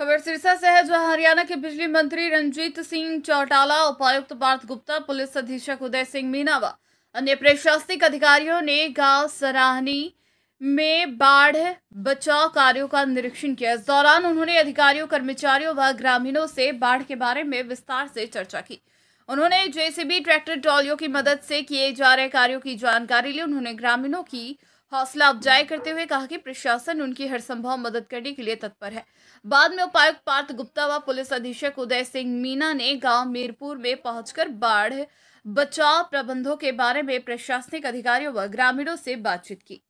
खबर सिरसा से है जहां हरियाणा के बिजली मंत्री रंजीत सिंह चौटाला उपायुक्त पार्थ गुप्ता पुलिस अधीक्षक उदय सिंह मीना व अन्य प्रशासनिक अधिकारियों ने गांव सराहनी में बाढ़ बचाव कार्यों का निरीक्षण किया इस दौरान उन्होंने अधिकारियों कर्मचारियों व ग्रामीणों से बाढ़ के बारे में विस्तार से चर्चा की उन्होंने जेसीबी ट्रैक्टर ट्रॉलियों की मदद से किए जा रहे कार्यों की जानकारी ली उन्होंने ग्रामीणों की हौसला अफजाई करते हुए कहा कि प्रशासन उनकी हर संभव मदद करने के लिए तत्पर है बाद में उपायुक्त पार्थ गुप्ता व पुलिस अधीक्षक उदय सिंह मीना ने गांव मीरपुर में पहुंचकर बाढ़ बचाव प्रबंधों के बारे में प्रशासनिक अधिकारियों व ग्रामीणों से बातचीत की